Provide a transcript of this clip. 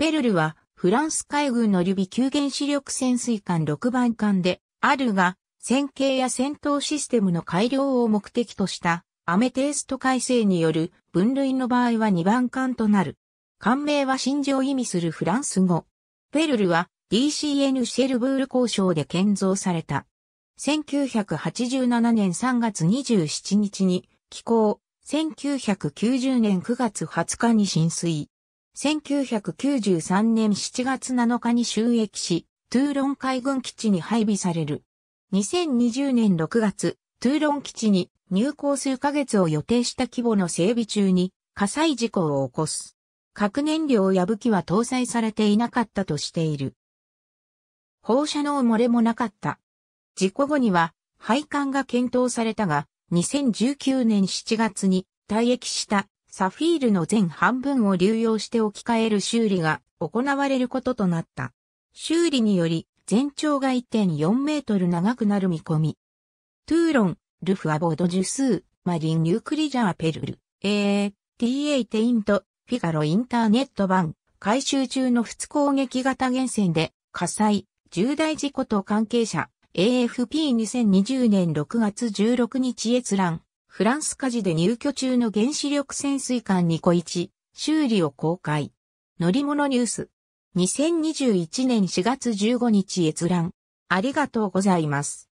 ペルルはフランス海軍のリュビ級原子力潜水艦6番艦であるが、戦型や戦闘システムの改良を目的としたアメテースト改正による分類の場合は2番艦となる。艦名は真珠を意味するフランス語。ペルルは DCN シェルブール交渉で建造された。1987年3月27日に寄港、1990年9月20日に浸水。1993年7月7日に収益し、トゥーロン海軍基地に配備される。2020年6月、トゥーロン基地に入港数ヶ月を予定した規模の整備中に火災事故を起こす。核燃料や武器は搭載されていなかったとしている。放射能漏れもなかった。事故後には配管が検討されたが、2019年7月に退役したサフィールの全半分を流用して置き換える修理が行われることとなった。修理により、全長が1.4メートル長くなる見込み。トゥーロン、ルフアボードジュスー、マリン・ニュークリジャー・ペルル、A、TA テイント、フィガロインターネット版、回収中の不都攻撃型原線で、火災、重大事故と関係者、AFP2020 年6月16日閲覧。フランス火事で入居中の原子力潜水艦ニコイチ、修理を公開。乗り物ニュース。2021年4月15日閲覧。ありがとうございます。